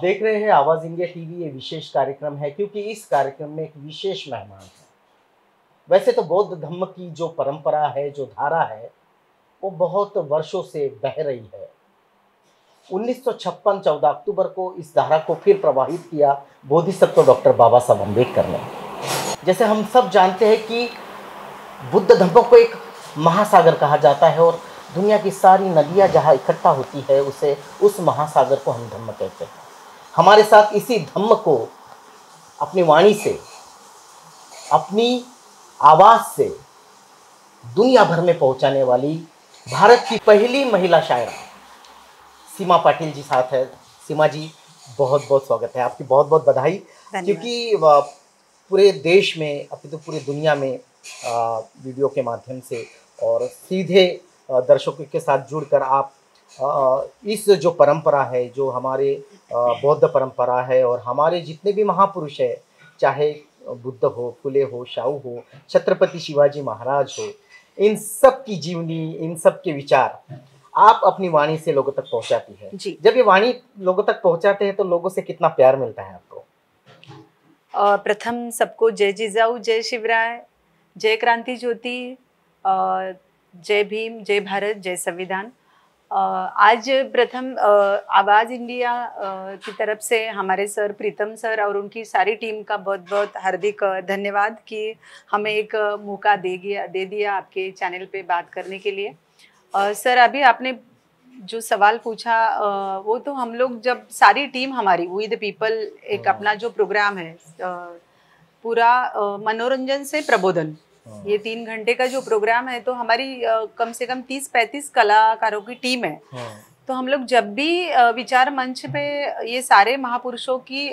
देख रहे हैं आवाज इंडिया टीवी ये विशेष कार्यक्रम है क्योंकि इस कार्यक्रम में एक विशेष मेहमान है वैसे तो बौद्ध धर्म की जो परंपरा है जो धारा है वो बहुत वर्षों से बह रही है उन्नीस सौ छप्पन चौदह अक्टूबर को इस धारा को फिर प्रवाहित किया बोधिसत्व डॉक्टर बाबा साहब अम्बेडकर ने जैसे हम सब जानते हैं कि बुद्ध धर्म को एक महासागर कहा जाता है और दुनिया की सारी नदियाँ जहाँ इकट्ठा होती है उसे उस महासागर को हम धर्म कहते हैं हमारे साथ इसी धम्म को अपनी वाणी से अपनी आवाज़ से दुनिया भर में पहुंचाने वाली भारत की पहली महिला शायरा सीमा पाटिल जी साथ है सीमा जी बहुत बहुत स्वागत है आपकी बहुत बहुत बधाई क्योंकि पूरे देश में अभी तो पूरे दुनिया में वीडियो के माध्यम से और सीधे दर्शकों के साथ जुड़कर आप इस जो परंपरा है जो हमारे बौद्ध परंपरा है और हमारे जितने भी महापुरुष है चाहे बुद्ध हो फुले हो शाहू हो छत्रपति शिवाजी महाराज हो इन सब की जीवनी इन सब के विचार आप अपनी वाणी से लोगों तक पहुंचाती है जी। जब ये वाणी लोगों तक पहुंचाते हैं तो लोगों से कितना प्यार मिलता है आपको प्रथम सबको जय जिजाऊ जय शिवराय जय क्रांति ज्योति जय भीम जय भारत जय संविधान आज प्रथम आवाज़ इंडिया की तरफ से हमारे सर प्रीतम सर और उनकी सारी टीम का बहुत बहुत हार्दिक धन्यवाद कि हमें एक मौका दे गया दे दिया आपके चैनल पे बात करने के लिए सर अभी आपने जो सवाल पूछा वो तो हम लोग जब सारी टीम हमारी वी द पीपल एक हाँ। अपना जो प्रोग्राम है पूरा मनोरंजन से प्रबोधन ये तीन घंटे का जो प्रोग्राम है तो हमारी कम से कम तीस पैंतीस कलाकारों की टीम है हाँ। तो हम लोग जब भी विचार मंच पे ये सारे महापुरुषों की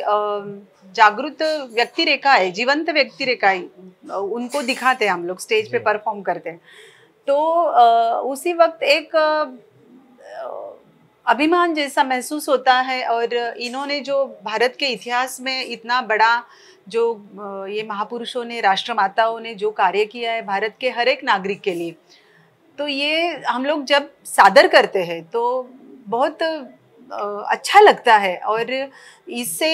जागृत व्यक्ति रेखा है जीवंत व्यक्ति रेखा है उनको दिखाते हैं हम लोग स्टेज पे परफॉर्म करते हैं तो उसी वक्त एक अभिमान जैसा महसूस होता है और इन्होंने जो भारत के इतिहास में इतना बड़ा जो ये महापुरुषों ने राष्ट्र माताओं ने जो कार्य किया है भारत के हर एक नागरिक के लिए तो ये हम लोग जब सादर करते हैं तो बहुत अच्छा लगता है और इससे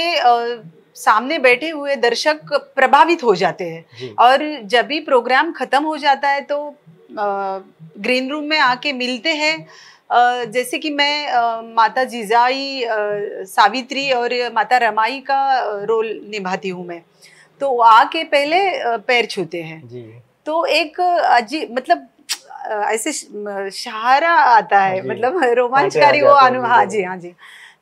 सामने बैठे हुए दर्शक प्रभावित हो जाते हैं और जब भी प्रोग्राम ख़त्म हो जाता है तो ग्रीन रूम में आके मिलते हैं जैसे कि मैं माता जीजाई सावित्री और माता रमाई का रोल निभाती हूँ मैं तो आके पहले पैर छूते हैं तो एक अजीब मतलब ऐसे सहारा आता है मतलब रोमांचकारी वो अनु हाँ जी हाँ जी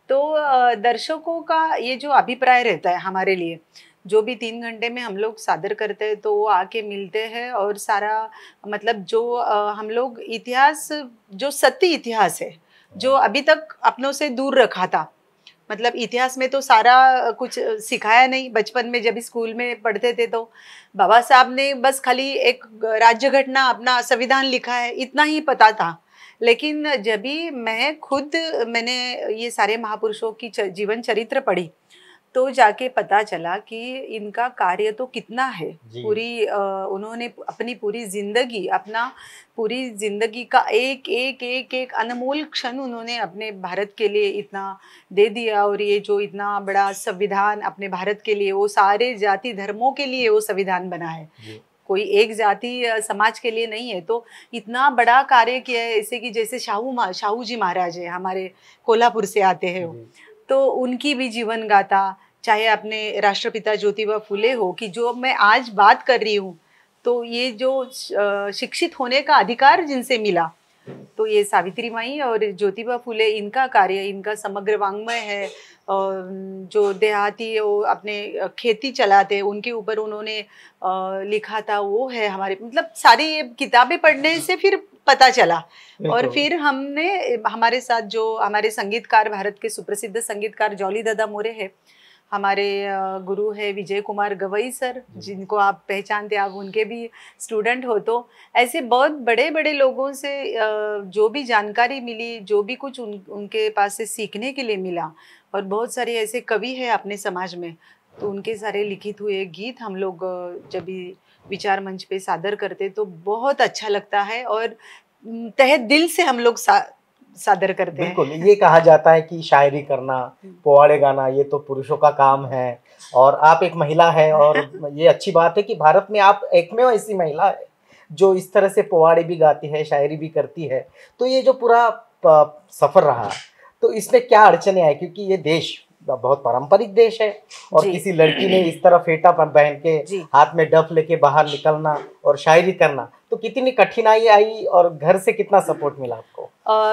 तो दर्शकों का ये जो अभिप्राय रहता है हमारे लिए जो भी तीन घंटे में हम लोग सादर करते हैं तो वो आके मिलते हैं और सारा मतलब जो आ, हम लोग इतिहास जो सत्य इतिहास है जो हम्म। अभी तक अपनों से दूर रखा था मतलब इतिहास में तो सारा कुछ सिखाया नहीं बचपन में जब स्कूल में पढ़ते थे तो बाबा साहब ने बस खाली एक राज्य घटना अपना संविधान लिखा है इतना ही पता था लेकिन जब भी मैं खुद मैंने ये सारे महापुरुषों की जीवन चरित्र पढ़ी तो जाके पता चला कि इनका कार्य तो कितना है पूरी उन्होंने अपनी पूरी जिंदगी अपना पूरी जिंदगी का एक एक एक एक अनमोल क्षण उन्होंने अपने भारत के लिए इतना दे दिया और ये जो इतना बड़ा संविधान अपने भारत के लिए वो सारे जाति धर्मों के लिए वो संविधान बना है कोई एक जाति समाज के लिए नहीं है तो इतना बड़ा कार्य किया है ऐसे कि जैसे शाहू शाहू जी महाराज है हमारे कोल्हापुर से आते हैं तो उनकी भी जीवन गाथा चाहे अपने राष्ट्रपिता ज्योतिबा फुले हो कि जो मैं आज बात कर रही हूँ तो ये जो शिक्षित होने का अधिकार जिनसे मिला तो ये सावित्री माई और ज्योतिबा फुले इनका कार्य इनका समग्र वांग्मय है जो देहाती वो अपने खेती चलाते हैं उनके ऊपर उन्होंने लिखा था वो है हमारे मतलब सारी ये किताबें पढ़ने से फिर पता चला और फिर हमने हमारे साथ जो हमारे संगीतकार भारत के सुप्रसिद्ध संगीतकार जौली दादा मोरे हैं हमारे गुरु है विजय कुमार गवई सर जिनको आप पहचानते आप उनके भी स्टूडेंट हो तो ऐसे बहुत बड़े बड़े लोगों से जो भी जानकारी मिली जो भी कुछ उन उनके पास से सीखने के लिए मिला और बहुत सारे ऐसे कवि है अपने समाज में तो उनके सारे लिखित हुए गीत हम लोग जब भी विचार मंच पे सादर करते तो बहुत अच्छा लगता है और तहे दिल से हम लोग सादर करते हैं बिल्कुल ये कहा जाता है कि शायरी करना पोवाड़े गाना ये तो पुरुषों का काम है और आप एक महिला है और ये अच्छी बात है कि भारत में आप एक में ऐसी महिला है जो इस तरह से पोवाड़े भी गाती है शायरी भी करती है तो ये जो पूरा सफ़र रहा तो इसमें क्या अड़चने आए क्योंकि ये देश बहुत पारंपरिक देश है और किसी लड़की ने इस तरह फेटा पहन के हाथ में डफ लेके बाहर निकलना और शायरी करना तो कितनी कठिनाई आई और घर से कितना सपोर्ट मिला आपको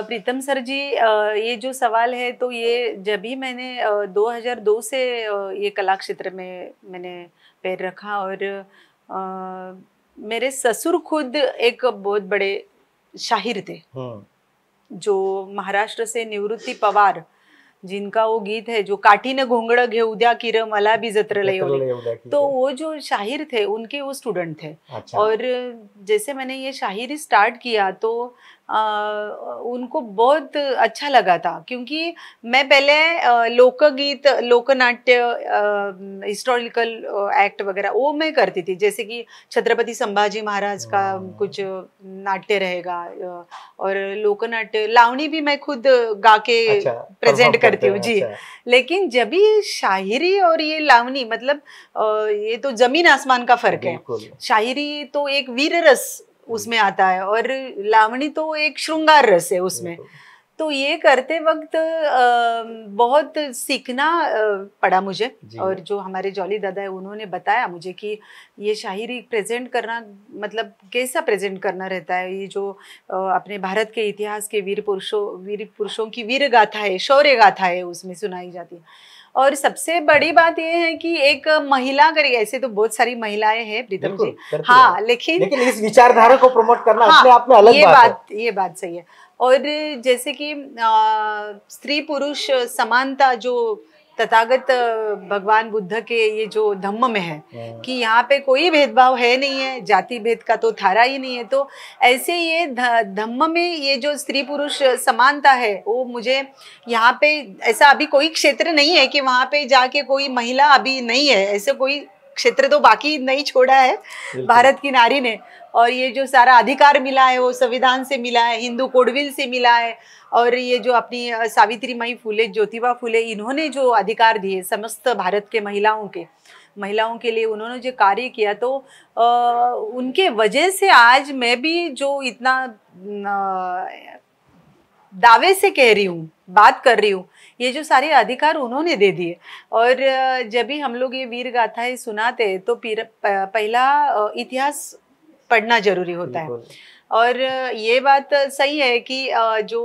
प्रीतम सर जी ये जो सवाल है तो ये जब ही मैंने 2002 से ये कला क्षेत्र में मैंने पैर रखा और मेरे ससुर खुद एक बहुत बड़े शाहिर थे हम्म। जो महाराष्ट्र से निवृत्ति पवार जिनका वो गीत है जो काठी ने घोंगड़ा घे उद्या किर मला भी जत्र तो वो जो शाहिर थे उनके वो स्टूडेंट थे अच्छा। और जैसे मैंने ये शाहिरी स्टार्ट किया तो उनको बहुत अच्छा लगा था क्योंकि मैं पहले लोकगीत लोकनाट्य हिस्टोरिकल एक्ट वगैरह वो मैं करती थी जैसे कि छत्रपति संभाजी महाराज का हाँ। कुछ नाट्य रहेगा और लोकनाट्य लावणी भी मैं खुद गा के अच्छा, प्रेजेंट करती हूँ जी अच्छा। लेकिन जब ये शायरी और ये लावणी मतलब ये तो जमीन आसमान का फर्क है शायरी तो एक वीर रस हम्म। उसमें आता है और लावणी तो एक श्रृंगार रस है उसमें तो ये करते वक्त बहुत सीखना पड़ा मुझे और जो हमारे जॉली दादा है उन्होंने बताया मुझे कि ये शायरी प्रेजेंट करना मतलब कैसा प्रेजेंट करना रहता है ये जो अपने भारत के इतिहास के वीर पुरुषों वीर पुरुषों की वीर गाथा है शौर्य गाथा है उसमें सुनाई जाती है और सबसे बड़ी बात ये है कि एक महिला करी ऐसे तो बहुत सारी महिलाएं हैं प्रीतम जी हाँ लेकिन लेकिन इस विचारधारा को प्रमोट करना हाँ, अपने आप में अलग ये बात, है। ये बात सही है और जैसे कि स्त्री पुरुष समानता जो तथागत भगवान बुद्ध के ये जो धम्म में है हाँ। कि यहाँ पे कोई भेदभाव है नहीं है जाति भेद का तो थारा ही नहीं है तो ऐसे ये धम्म में ये जो स्त्री पुरुष समानता है वो मुझे यहाँ पे ऐसा अभी कोई क्षेत्र नहीं है कि वहाँ पे जाके कोई महिला अभी नहीं है ऐसे कोई क्षेत्र तो बाकी नहीं छोड़ा है भारत की नारी ने और ये जो सारा अधिकार मिला है वो संविधान से मिला है हिंदू कोडविल से मिला है और ये जो अपनी सावित्री मई फूले ज्योतिबा फूले इन्होंने जो अधिकार दिए समस्त भारत के महिलाओं के महिलाओं के लिए उन्होंने जो कार्य किया तो आ, उनके वजह से आज मैं भी जो इतना आ, दावे से कह रही हूँ बात कर रही हूँ ये जो सारे अधिकार उन्होंने दे दिए और जब भी हम लोग ये वीर गाथाएं सुनाते तो पहला इतिहास पढ़ना जरूरी होता है और ये बात सही है कि जो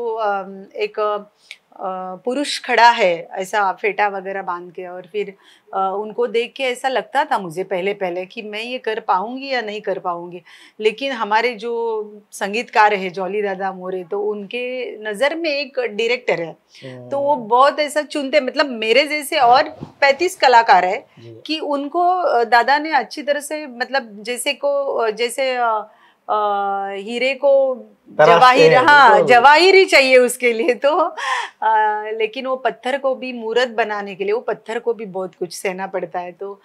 एक पुरुष खड़ा है ऐसा फेटा वगैरह बांध के और फिर उनको देख के ऐसा लगता था मुझे पहले पहले कि मैं ये कर पाऊंगी या नहीं कर पाऊंगी लेकिन हमारे जो संगीतकार है जॉली दादा मोरे तो उनके नज़र में एक डायरेक्टर है तो वो बहुत ऐसा चुनते मतलब मेरे जैसे और पैंतीस कलाकार है कि उनको दादा ने अच्छी तरह से मतलब जैसे को जैसे आ, आ, हीरे को जवाहिर हाँ तो। जवाहिर ही चाहिए उसके लिए तो आ, लेकिन वो पत्थर को भी मूर्त बनाने के लिए वो पत्थर को भी बहुत कुछ सहना पड़ता है तो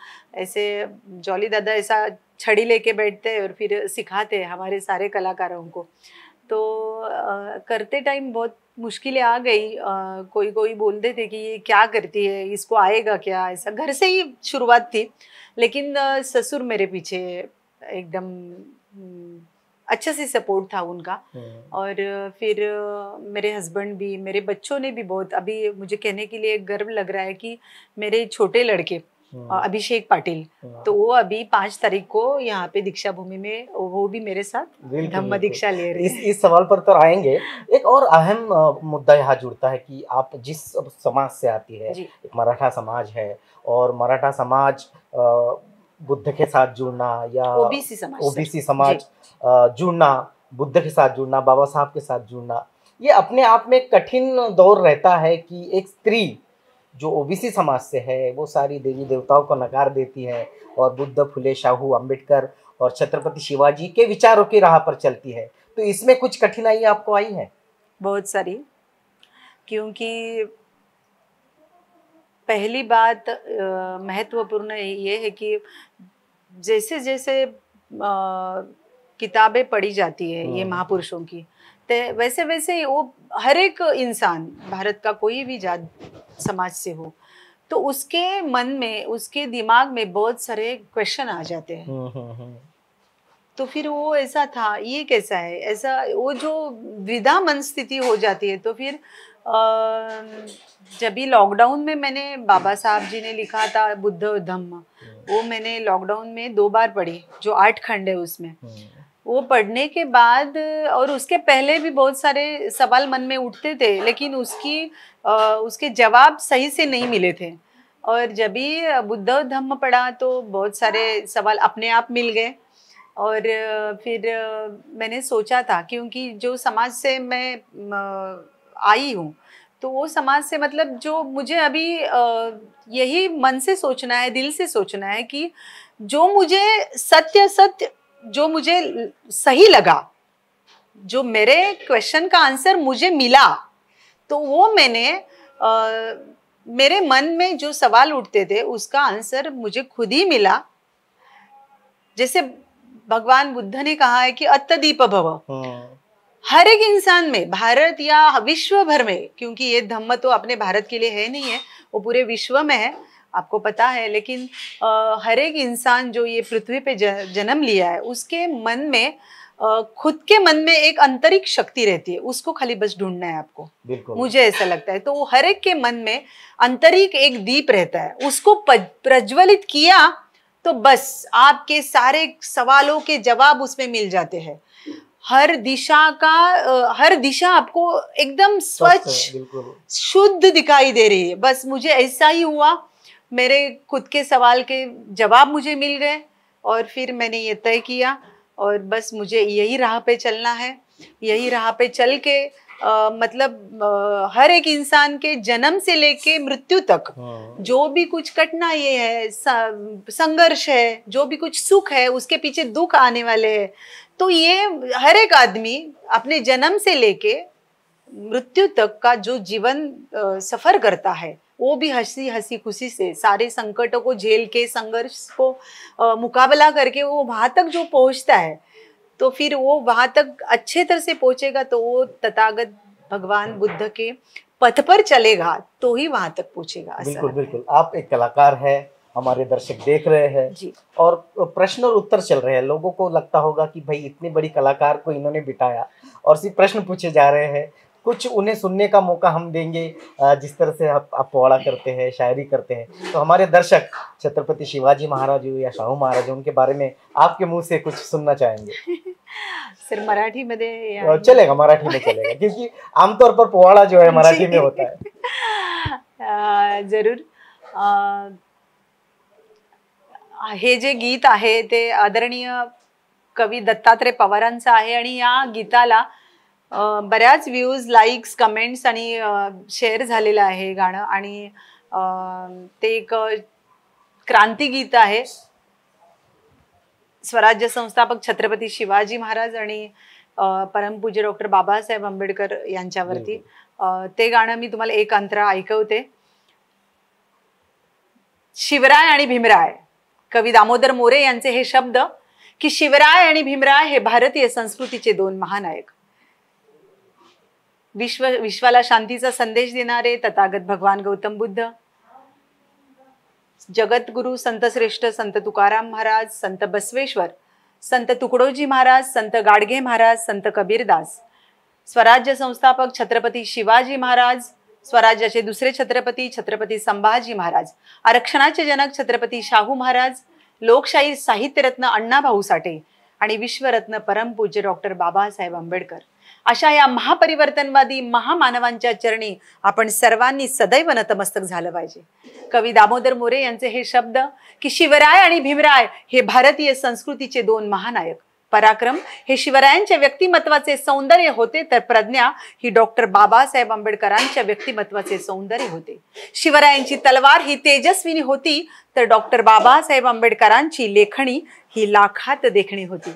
ऐसे जॉली दादा ऐसा छड़ी लेके बैठते हैं और फिर सिखाते हैं हमारे सारे कलाकारों को तो आ, करते टाइम बहुत मुश्किलें आ गई आ, कोई कोई बोलते थे कि ये क्या करती है इसको आएगा क्या ऐसा घर से ही शुरुआत थी लेकिन ससुर मेरे पीछे एकदम हम्म। अच्छा से सपोर्ट था उनका हम्म। और फिर मेरे हस्बैंड भी मेरे बच्चों ने भी बहुत अभी मुझे कहने के लिए गर्व लग रहा है कि मेरे छोटे लड़के हम्म। अभिषेक पाटिल हाँ। तो वो अभी पांच तारीख को यहाँ पे दीक्षा भूमि में वो भी मेरे साथ धम्म दीक्षा ले रहे हैं इस, इस सवाल पर तो आएंगे एक और अहम मुद्दा यहाँ जुड़ता है कि आप जिस समाज से आती है एक मराठा समाज है और मराठा समाज बुद्ध के साथ जुड़ना या ओबीसी समाज ओबीसी समाज जुड़ना बुद्ध के साथ जुड़ना बाबा साहब के साथ जुड़ना ये अपने आप में कठिन दौर रहता है कि एक स्त्री जो ओबीसी समाज से है वो सारी देवी देवताओं को नकार देती है और बुद्ध फुले शाहू अंबेडकर और छत्रपति शिवाजी के विचारों की राह पर चलती है तो इसमें कुछ कठिनाई आपको आई है बहुत सारी क्योंकि पहली बात महत्वपूर्ण ये है कि जैसे जैसे किताबें पढ़ी जाती है ये हाँ। महापुरुषों की वैसे वैसे वो हर एक इंसान भारत का कोई भी जात समाज से हो तो उसके मन में उसके दिमाग में बहुत सारे क्वेश्चन आ जाते हैं हाँ, हाँ, तो फिर वो ऐसा था ये कैसा है ऐसा वो जो द्विधा मन स्थिति हो जाती है तो फिर जब भी लॉकडाउन में मैंने बाबा साहब जी ने लिखा था बुद्ध धम्म वो हम्म। मैंने लॉकडाउन में दो बार पढ़ी जो आठ खंड है उसमें हम्म। वो पढ़ने के बाद और उसके पहले भी बहुत सारे सवाल मन में उठते थे लेकिन उसकी आ, उसके जवाब सही से नहीं मिले थे और जब भी बुद्ध धम्म पढ़ा तो बहुत सारे सवाल अपने आप मिल गए और फिर मैंने सोचा था क्योंकि जो समाज से मैं आई हूँ तो वो समाज से मतलब जो मुझे अभी यही मन से सोचना है दिल से सोचना है कि जो मुझे सत्य सत्य जो मुझे सही लगा जो मेरे क्वेश्चन का आंसर मुझे मिला तो वो मैंने आ, मेरे मन में जो सवाल उठते थे उसका आंसर मुझे खुद ही मिला जैसे भगवान बुद्ध ने कहा है कि अत्यदीप भव हाँ। हर एक इंसान में भारत या विश्व भर में क्योंकि ये धम्म तो अपने भारत के लिए है नहीं है वो पूरे विश्व में है आपको पता है लेकिन आ, हर एक इंसान जो ये पृथ्वी पे जन्म लिया है उसके मन में आ, खुद के मन में एक आंतरिक शक्ति रहती है उसको खाली बस ढूंढना है आपको मुझे ऐसा लगता है तो हर एक के मन में आंतरिक एक दीप रहता है उसको प्रज्वलित किया तो बस आपके सारे सवालों के जवाब उसमें मिल जाते हैं हर दिशा का हर दिशा आपको एकदम स्वच्छ शुद्ध दिखाई दे रही है बस मुझे ऐसा ही हुआ मेरे खुद के सवाल के जवाब मुझे मिल गए और फिर मैंने ये तय किया और बस मुझे यही राह पे चलना है यही राह पे चल के आ, मतलब आ, हर एक इंसान के जन्म से लेके मृत्यु तक हाँ। जो भी कुछ कटना ये है संघर्ष है जो भी कुछ सुख है उसके पीछे दुख आने वाले हैं तो ये हर एक आदमी अपने जन्म से लेके मृत्यु तक का जो जीवन सफर करता है वो भी हंसी हंसी खुशी से सारे संकटों को झेल के संघर्ष को आ, मुकाबला करके वो वहाँ तक जो पहुँचता है तो फिर वो वहाँ तक अच्छे तरह से पहुँचेगा तो वो तथागत भगवान बुद्ध के पथ पर चलेगा तो ही वहाँ तक पहुँचेगा बिल्कुल बिल्कुल आप एक कलाकार है हमारे दर्शक देख रहे हैं और प्रश्न और उत्तर चल रहे हैं लोगों को लगता होगा कि भाई इतनी बड़ी कलाकार को इन्होंने बिठाया और सिर्फ प्रश्न पूछे जा रहे हैं कुछ उन्हें सुनने का मौका हम देंगे जिस तरह से आप आप पौड़ा करते हैं शायरी करते हैं तो हमारे दर्शक छत्रपति शिवाजी महाराज या शाहू महाराज उनके बारे में आपके मुंह से कुछ सुनना चाहेंगे सिर्फ मराठी में दे चलेगा मराठी में चलेगा क्योंकि आमतौर पर पौड़ा जो है मराठी में होता है जरूर हे जे गीत आहे ते आदरणीय कवी दत्तात्रय पवारांचं आहे आणि या गीताला बऱ्याच व्ह्यूज लाईक्स कमेंट्स आणि शेअर झालेलं आहे गाणं आणि ते एक क्रांती गीत आहे स्वराज्य संस्थापक छत्रपती शिवाजी महाराज आणि परमपूज्य डॉक्टर बाबासाहेब आंबेडकर यांच्यावरती ते गाणं मी तुम्हाला एक अंतरा ऐकवते शिवराय आणि भीमराय कवी दामोदर मोरे यांचे हे शब्द की शिवराय आणि भीमराय हे भारतीय संस्कृतीचे दोन महानायक विश्व विश्वाला शांतीचा संदेश देणारे तथागत भगवान गौतम बुद्ध संत श्रेष्ठ संत तुकाराम महाराज संत बसवेश्वर संत तुकडोजी महाराज संत गाडगे महाराज संत कबीरदास स्वराज्य संस्थापक छत्रपती शिवाजी महाराज स्वराज्याचे दुसरे छत्रपती छत्रपती संभाजी महाराज आरक्षणाचे जनक छत्रपती शाहू महाराज लोकशाही साहित्यरत्न अण्णाभाऊ साठे आणि विश्वरत्न परमपूज्य डॉक्टर बाबासाहेब आंबेडकर अशा या महापरिवर्तनवादी महामानवांच्या चरणी आपण सर्वांनी सदैव नतमस्तक झालं पाहिजे कवी दामोदर मोरे यांचे हे शब्द की शिवराय आणि भीमराय हे भारतीय संस्कृतीचे दोन महानायक पराक्रम हे शिवरायांच्या व्यक्तिमत्वाचे सौंदर्य होते तर प्रज्ञा ही डॉक्टर बाबासाहेब आंबेडकरांच्या व्यक्तिमत्वाचे सौंदर्य होते शिवरायांची तलवार ही तेजस्विनी होती तर डॉक्टर बाबासाहेब आंबेडकरांची लेखणी ही लाखात देखणी होती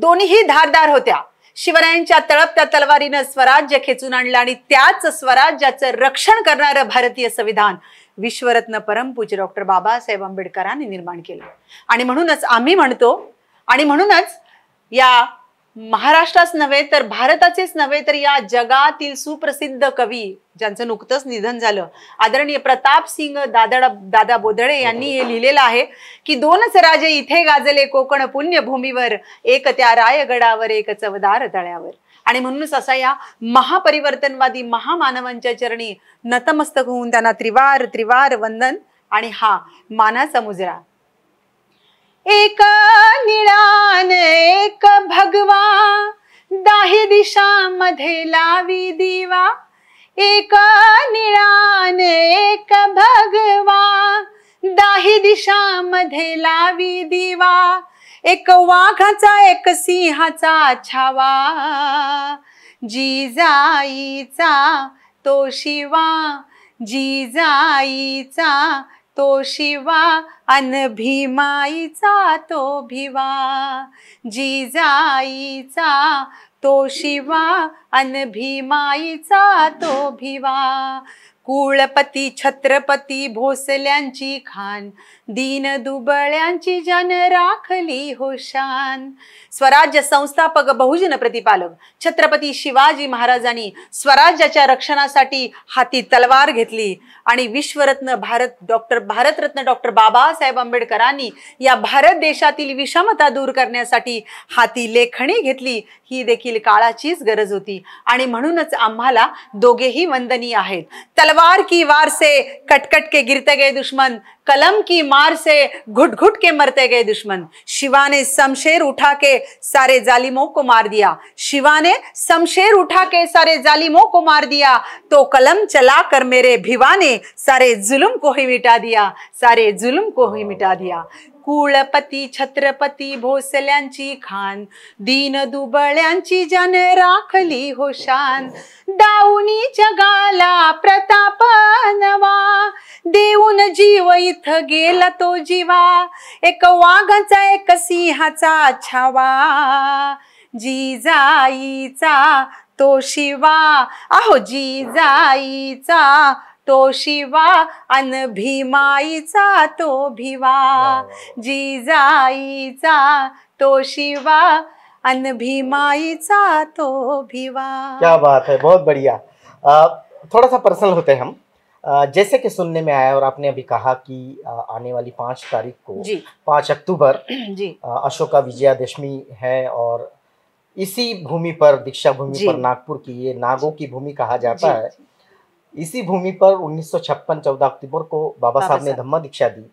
दोन्हीही धारदार होत्या शिवरायांच्या तळपत्या तलवारीनं स्वराज्य खेचून आणलं आणि त्याच स्वराज्याचं रक्षण करणारं भारतीय संविधान विश्वरत्न परमपूज्य डॉक्टर बाबासाहेब आंबेडकरांनी निर्माण केलं आणि म्हणूनच आम्ही म्हणतो आणि म्हणूनच या महाराष्ट्रास नव्हे तर भारताचेच नव्हे तर या जगातील सुप्रसिद्ध कवी ज्यांचं नुकतंच निधन झालं आदरणीय प्रताप सिंग दादा दादा बोधडे यांनी हे लिहिलेलं आहे की दोनच राजे इथे गाजले कोकण पुण्यभूमीवर एक त्या रायगडावर एक चवदार तळ्यावर आणि म्हणूनच असा या महापरिवर्तनवादी महामानवांच्या चरणी नतमस्तक होऊन त्यांना त्रिवार त्रिवार वंदन आणि हा मानाचा मुजरा एक निळान एक भगवा दाही दिशा मध्ये लावी दिवा एक निळान एक भगवा दाही दिशा मध्ये लावी दिवा एक वाघाचा एक सिंहाचा छावा जिजाईचा तो शिवा जिजाईचा तो शिवा अन तो भिवा जिजाईचा तो शिवा अन तो भिवा कुळपती छत्रपती भोसल्यांची खान दीन दुबळ्यांची जन राखली होशान स्वराज्य संस्थापक बहुजन प्रतिपालक छत्रपती शिवाजी महाराजांनी स्वराज्याच्या रक्षणासाठी हाती तलवार घेतली आणि विश्वरत्न भारत डॉक्टर भारतरत्न डॉक्टर बाबासाहेब आंबेडकरांनी या भारत देशातील विषमता दूर करण्यासाठी हाती लेखणी घेतली ही देखील काळाचीच गरज होती आणि म्हणूनच आम्हाला दोघेही वंदनीय आहेत तलवार तलवार की वार से कटकट के गिरते गए दुश्मन कलम की मार से घुट घुट के मरते गए दुश्मन शिवा ने शमशेर उठा के सारे जालिमों को मार दिया शिवा ने शमशेर उठा के सारे जालिमों को मार दिया तो कलम चला कर मेरे भिवा ने सारे जुल्म को ही मिटा दिया सारे जुल्म को ही मिटा दिया कुळपती छत्रपती भोसल्यांची खान दीन दुबळ्यांची जन राखली होशान दाऊनी जगाला प्रताप नवा देऊन जीव इथ गेला तो जीवा एक वाघचा एक सिंहाचा छावा जिजाईचा तो शिवा आहो जिजाईचा तो शिवा अन भीमाईचा तो भिवा जिजाईचा तो शिवा अन भीमाईचा तो भिवा क्या बात है बहुत बढ़िया थोड़ा सा पर्सनल होते हैं हम जैसे कि सुनने में आया और आपने अभी कहा कि आने वाली पांच तारीख को पांच अक्टूबर जी अशोका विजयादशमी है और इसी भूमि पर दीक्षा भूमि पर नागपुर की ये नागों की भूमि कहा जाता है इसी भूमि पर उन्नीस सौ अक्टूबर को बाबा, साहब ने धम्म दीक्षा दी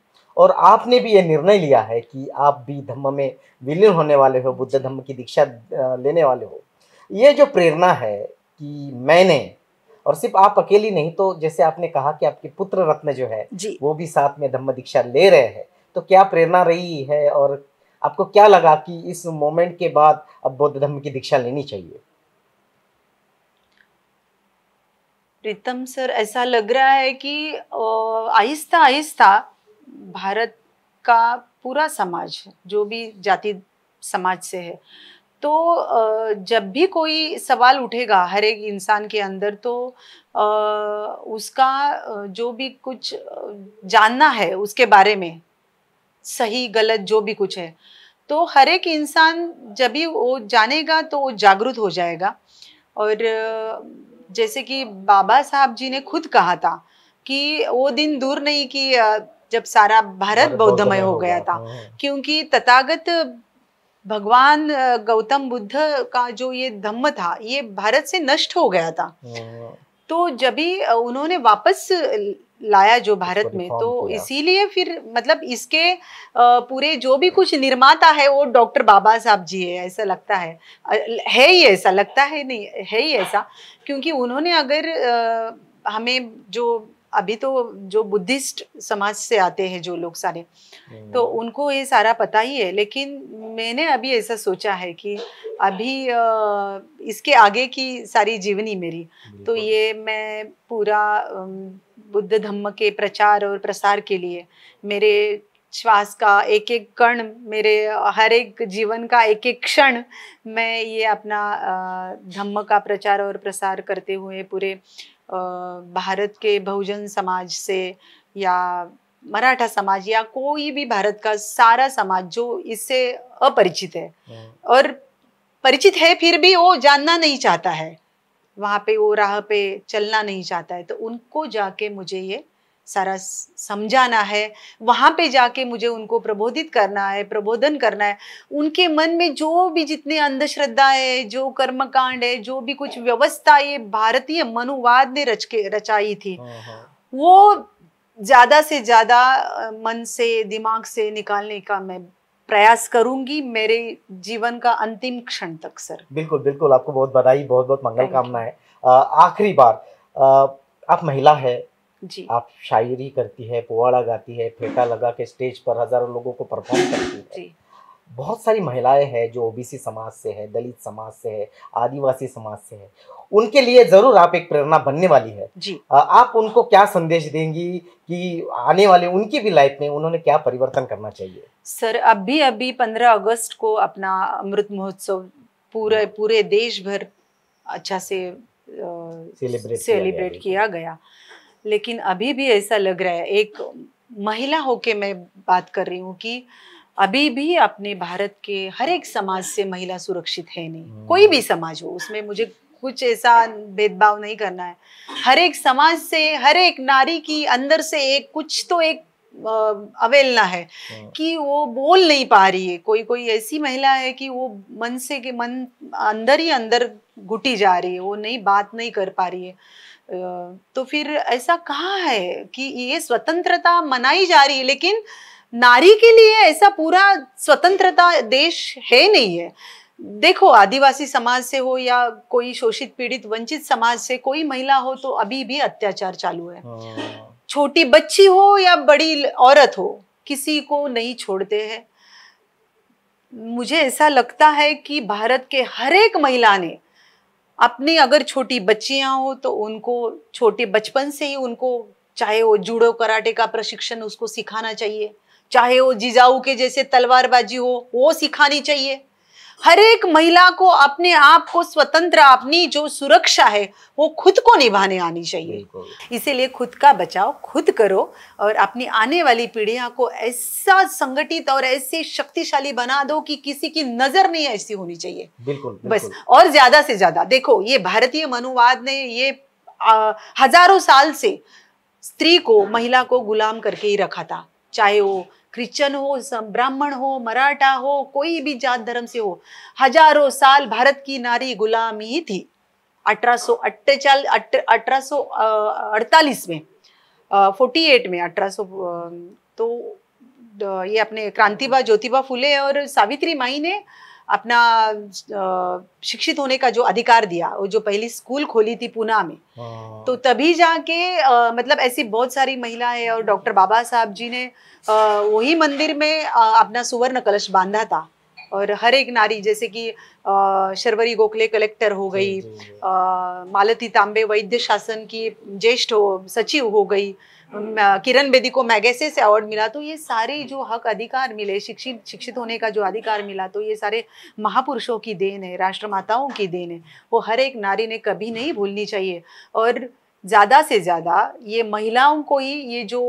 और आपने भी ये निर्णय लिया है कि आप भी धम्म में विलीन होने वाले हो बुद्ध धम्म की दीक्षा लेने वाले हो ये जो प्रेरणा है कि मैंने और सिर्फ आप अकेली नहीं तो जैसे आपने कहा कि आपके पुत्र रत्न जो है वो भी साथ में धम्म दीक्षा ले रहे हैं तो क्या प्रेरणा रही है और आपको क्या लगा कि इस मोमेंट के बाद अब बौद्ध धर्म की दीक्षा लेनी चाहिए प्रीतम सर ऐसा लग रहा है कि आहिस्ता आहिस्ता भारत का पूरा समाज जो भी जाति समाज से है तो जब भी कोई सवाल उठेगा हर एक इंसान के अंदर तो उसका जो भी कुछ जानना है उसके बारे में सही गलत जो भी कुछ है तो हर एक इंसान जब भी वो जानेगा तो वो जागरूक हो जाएगा और जैसे कि बाबा साहब जी ने खुद कहा था कि वो दिन दूर नहीं कि जब सारा भारत बौद्धमय हो गया था हाँ। क्योंकि तथागत भगवान गौतम बुद्ध का जो ये धम्म था ये भारत से नष्ट हो गया था हाँ। तो जब उन्होंने वापस लाया जो भारत में तो इसीलिए फिर मतलब इसके पूरे जो भी कुछ निर्माता है वो डॉक्टर बाबा साहब जी है ऐसा लगता है है ही ऐसा लगता है नहीं है ही ऐसा क्योंकि उन्होंने अगर हमें जो अभी तो जो बुद्धिस्ट समाज से आते हैं जो लोग सारे हम्म। तो उनको ये सारा पता ही है लेकिन मैंने अभी ऐसा सोचा है कि अभी इसके आगे की सारी जीवनी मेरी तो ये मैं पूरा बुद्ध धम्म के प्रचार और प्रसार के लिए मेरे श्वास का एक एक कण मेरे हर एक जीवन का एक एक क्षण मैं ये अपना धम्म का प्रचार और प्रसार करते हुए पूरे भारत के बहुजन समाज से या मराठा समाज या कोई भी भारत का सारा समाज जो इससे अपरिचित है हाँ। और परिचित है फिर भी वो जानना नहीं चाहता है वहाँ पे वो राह पे चलना नहीं चाहता है तो उनको जाके मुझे ये सारा समझाना है वहाँ पे जाके मुझे उनको प्रबोधित करना है प्रबोधन करना है उनके मन में जो भी जितने अंधश्रद्धा है जो कर्मकांड है जो भी कुछ व्यवस्था ये भारतीय मनुवाद ने रच के रचाई थी हाँ, हाँ। वो ज़्यादा से ज़्यादा मन से दिमाग से निकालने का मैं प्रयास करूंगी मेरे जीवन का अंतिम क्षण तक सर बिल्कुल बिल्कुल आपको बहुत बधाई बहुत बहुत मंगल कामना है आखिरी बार आ, आप महिला है जी आप शायरी करती है पुआड़ा गाती है फेटा लगा के स्टेज पर हजारों लोगों को परफॉर्म करती है जी बहुत सारी महिलाएं हैं जो ओबीसी समाज से है दलित समाज से है आदिवासी समाज से है उनके लिए जरूर आप एक प्रेरणा बनने वाली है जी आप उनको क्या संदेश देंगी कि आने वाले उनकी भी लाइफ में उन्होंने क्या परिवर्तन करना चाहिए सर अभी अभी पंद्रह अगस्त को अपना अमृत महोत्सव पूरे हाँ। पूरे देश भर अच्छा से सेलिब्रेट सेलिब्रेट किया, किया गया लेकिन अभी भी ऐसा लग रहा है एक महिला होके मैं बात कर रही हूँ कि अभी भी अपने भारत के हर एक समाज से महिला सुरक्षित है नहीं हम्म। कोई भी समाज हो उसमें मुझे कुछ ऐसा भेदभाव नहीं करना है हर एक समाज से हर एक नारी की अंदर से एक कुछ तो एक अवेलना है हाँ। कि वो बोल नहीं पा रही है कोई कोई ऐसी महिला है कि वो मन से के मन अंदर ही अंदर घुटी जा रही है वो नहीं बात नहीं कर पा रही है तो फिर ऐसा कहाँ है कि ये स्वतंत्रता मनाई जा रही है लेकिन नारी के लिए ऐसा पूरा स्वतंत्रता देश है नहीं है देखो आदिवासी समाज से हो या कोई शोषित पीड़ित वंचित समाज से कोई महिला हो तो अभी भी अत्याचार चालू है हाँ। छोटी बच्ची हो या बड़ी औरत हो किसी को नहीं छोड़ते हैं मुझे ऐसा लगता है कि भारत के हर एक महिला ने अपनी अगर छोटी बच्चियां हो तो उनको छोटे बचपन से ही उनको चाहे वो जूडो कराटे का प्रशिक्षण उसको सिखाना चाहिए चाहे वो जिजाऊ के जैसे तलवारबाजी हो वो सिखानी चाहिए हर एक महिला को अपने आप को स्वतंत्र अपनी जो सुरक्षा है वो खुद को निभाने आनी चाहिए इसीलिए खुद का बचाव खुद करो और अपनी आने वाली पीढ़ियां को ऐसा संगठित और ऐसे शक्तिशाली बना दो कि किसी की नजर नहीं ऐसी होनी चाहिए बिल्कुल, बिल्कुल। बस और ज्यादा से ज्यादा देखो ये भारतीय मनुवाद ने ये आ, हजारों साल से स्त्री को महिला को गुलाम करके ही रखा था चाहे वो क्रिश्चन हो ब्राह्मण हो मराठा हो कोई भी जात धर्म से हो हजारों साल भारत की नारी गुलामी ही थी अठारह सौ अड़तालीस में फोर्टी एट में अठारह तो ये अपने क्रांतिबा ज्योतिबा फुले और सावित्री माई ने अपना शिक्षित होने का जो अधिकार दिया वो जो पहली स्कूल खोली थी पूना में हाँ। तो तभी जाके मतलब ऐसी बहुत सारी महिलाएं और डॉक्टर बाबा साहब जी ने वही मंदिर में अपना सुवर्ण कलश बांधा था और हर एक नारी जैसे कि शर्वरी गोखले कलेक्टर हो गई मालती तांबे वैद्य शासन की ज्येष्ठ सचिव हो गई किरण बेदी को मैगेसे से अवार्ड मिला तो ये सारे जो हक अधिकार मिले शिक्षित शिक्षित होने का जो अधिकार मिला तो ये सारे महापुरुषों की देन है राष्ट्रमाताओं की देन है वो हर एक नारी ने कभी नहीं भूलनी चाहिए और ज़्यादा से ज़्यादा ये महिलाओं को ही ये जो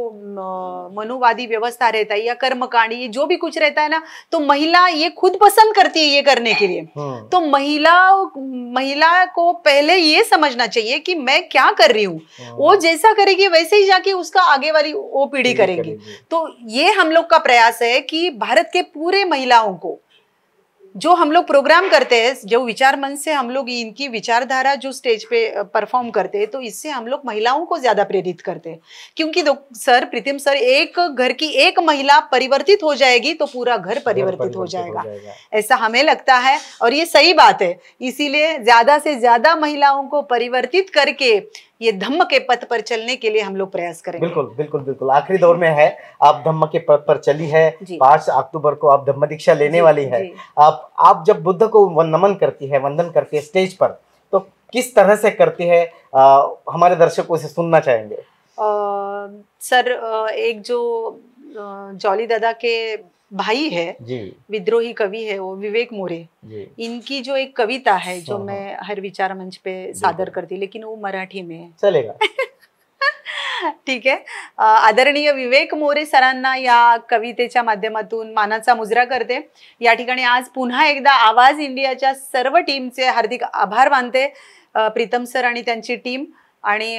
मनोवादी व्यवस्था रहता है या कर्मकांड ये जो भी कुछ रहता है ना तो महिला ये खुद पसंद करती है ये करने के लिए हाँ। तो महिला महिला को पहले ये समझना चाहिए कि मैं क्या कर रही हूँ हाँ। वो जैसा करेगी वैसे ही जाके उसका आगे वाली वो पीढ़ी करेगी तो ये हम लोग का प्रयास है कि भारत के पूरे महिलाओं को जो हम लोग प्रोग्राम करते हैं जो विचार मंच से हम लोग इनकी विचारधारा जो स्टेज पे परफॉर्म करते हैं तो इससे हम लोग महिलाओं को ज़्यादा प्रेरित करते हैं क्योंकि सर प्रीतिम सर एक घर की एक महिला परिवर्तित हो जाएगी तो पूरा घर परिवर्तित हो जाएगा।, हो जाएगा ऐसा हमें लगता है और ये सही बात है इसीलिए ज़्यादा से ज़्यादा महिलाओं को परिवर्तित करके ये धम्म के पथ पर चलने के लिए हम लोग प्रयास करें बिल्कुल बिल्कुल बिल्कुल आखिरी दौर में है आप धम्म के पथ पर चली है पांच अक्टूबर को आप धम्म दीक्षा लेने वाली है आप आप जब बुद्ध को नमन करती है वंदन करती है स्टेज पर तो किस तरह से करती है आ, हमारे दर्शकों से सुनना चाहेंगे आ, सर एक जो जॉली दादा के भाई है विद्रोही कवि है वो विवेक मोरे इनकी जो एक कविता है जो मैं हर विचार मंच पे सादर करती लेकिन वो मराठी में चलेगा ठीक आहे आदरणीय विवेक मोरे सरांना या कवितेच्या माध्यमातून मानाचा मुजरा करते या ठिकाणी आज पुन्हा एकदा आवाज इंडियाच्या सर्व टीमचे हार्दिक आभार मानते प्रीतम सर आणि त्यांची टीम आणि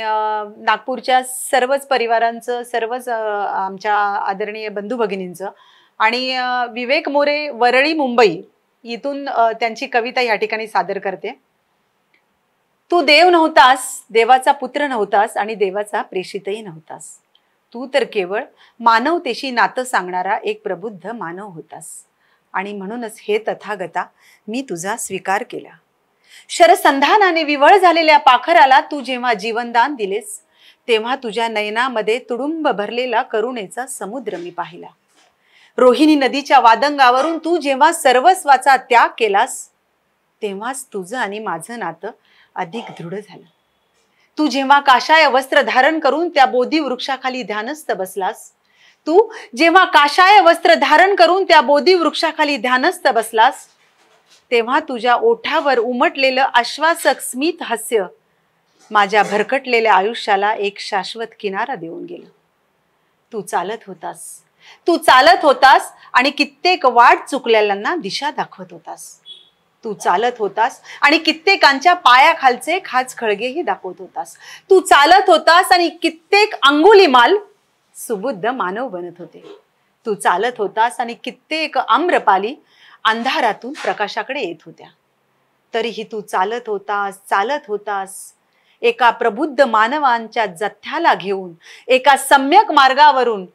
नागपूरच्या सर्वच परिवारांचं सर्वच आमच्या आदरणीय बंधू भगिनींचं आणि विवेक मोरे वरळी मुंबई इथून त्यांची कविता या ठिकाणी सादर करते तू देव नव्हतास देवाचा पुत्र नव्हतास आणि देवाचा प्रेषितही नव्हतास तू तर केवळ मानवतेशी नातं सांगणारा एक प्रबुद्ध मानव होतास आणि म्हणूनच हे तथागता मी तुझा स्वीकार केला शरसंधानाने विवळ झालेल्या पाखराला तू जेव्हा जीवनदान दिलेस तेव्हा तुझ्या नयनामध्ये तुडुंब भरलेला करुणेचा समुद्र मी पाहिला रोहिणी नदीच्या वादंगावरून तू जेव्हा सर्वस्वाचा त्याग केलास तेव्हाच तुझं आणि माझं नातं अधिक दृढ झालं तू जेव्हा काशाय वस्त्र धारण करून त्या बोधी वृक्षाखाली ध्यानस्थ बसलास तू जेव्हा काशाय वस्त्र धारण करून त्या बोधी वृक्षाखाली ध्यानस्थ बसलास तेव्हा तुझ्या ओठावर उमटलेलं आश्वासक स्मित हास्य माझ्या भरकटलेल्या आयुष्याला एक शाश्वत किनारा देऊन गेलं तू चालत होतास तू चालत होतास आणि कित्येक वाट चुकलेल्यांना दिशा दाखवत होतास तू चालत होतास आणि कित्येकांच्या पायाखालचे खाच खळगेही दाखवत होतास तू चालत होतास आणि कित्येक अंगुली माल सुबुद्ध मानव बनत होते तू चालत होतास आणि कित्येक आम्रपाली अंधारातून प्रकाशाकडे येत होत्या तरीही तू चालत होतास चालत होतास एका प्रबुद्ध मानवांच्या जथ्याला घेऊन एका सम्यक मार्गावरून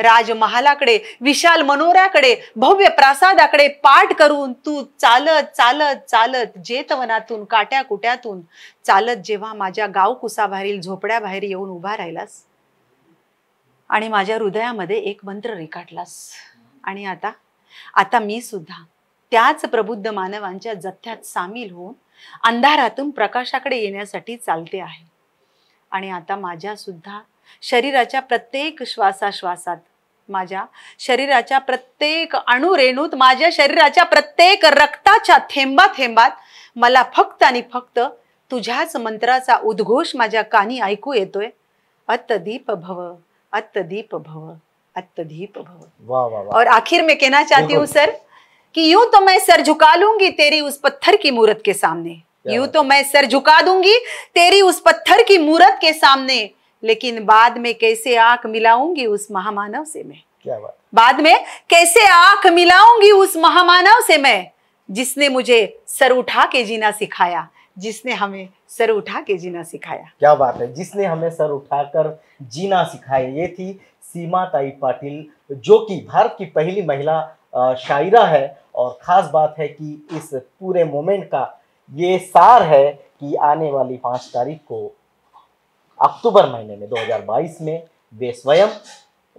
राजमहालाकडे विशाल मनोऱ्याकडे भव्य प्रासादाकडे पाठ करून तू चालत चालत चालत जेतवनातून काट्या कुट्यातून चालत जेव्हा माझ्या गाव झोपड्या बाहेर येऊन उभा राहिलास आणि माझ्या हृदयामध्ये एक मंत्र रेखाटलास आणि आता आता मी सुद्धा त्याच प्रबुद्ध मानवांच्या जथ्यात सामील होऊन अंधारातून प्रकाशाकडे येण्यासाठी चालते आहे आणि आता माझ्या सुद्धा शरीराच्या प्रत्येक श्वासाश्वासात माझ्या शरीराच्या प्रत्येक अणुरेणूत माझ्या शरीराच्या प्रत्येक रक्ताच्या थेंबा थेंबात मला फक्त आणि फक्त तुझ्याच मंत्राचा उद्घोष माझ्या कानी ऐकू येतोय अत्तदीप भव अत्तदीप भव अत्तदीप भव और आखिर में कहना चाहती हूँ सर कि यूं तो मैं सर झुका लूंगी तेरी उस पत्थर की मूर्त के सामने यूं तो मैं सर झुका दूंगी तेरी उस पत्थर की मूर्त के सामने लेकिन बाद में कैसे आंख मिलाऊंगी उस महामानव से मैं क्या बात बाद में कैसे आंख मिलाऊंगी उस महामानव से मैं जिसने मुझे सर उठा के जीना सिखाया जिसने हमें सर उठा के जीना सिखाया क्या बात है जिसने हमें सर उठाकर जीना सिखाया ये थी सीमा ताई पाटिल जो कि भारत की पहली महिला शायरा है और ख़ास बात है कि इस पूरे मोमेंट का ये सार है कि आने वाली पाँच तारीख को अक्टूबर महीने में 2022 में वे स्वयं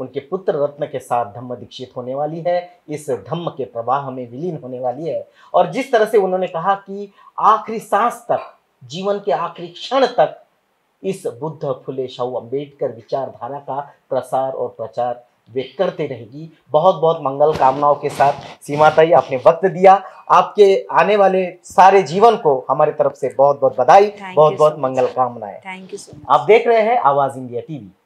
उनके पुत्र रत्न के साथ धम्म दीक्षित होने वाली है इस धम्म के प्रवाह में विलीन होने वाली है और जिस तरह से उन्होंने कहा कि आखिरी सांस तक जीवन के आखिरी क्षण तक इस बुद्ध फुले शाहू अम्बेडकर विचारधारा का प्रसार और प्रचार वे करते रहेगी बहुत बहुत मंगल कामनाओं के साथ सीमा ताई आपने वक्त दिया आपके आने वाले सारे जीवन को हमारे तरफ से बहुत बहुत बधाई बहुत बहुत मंगल कामनाएं थैंक यू सो मच आप देख रहे हैं आवाज इंडिया टीवी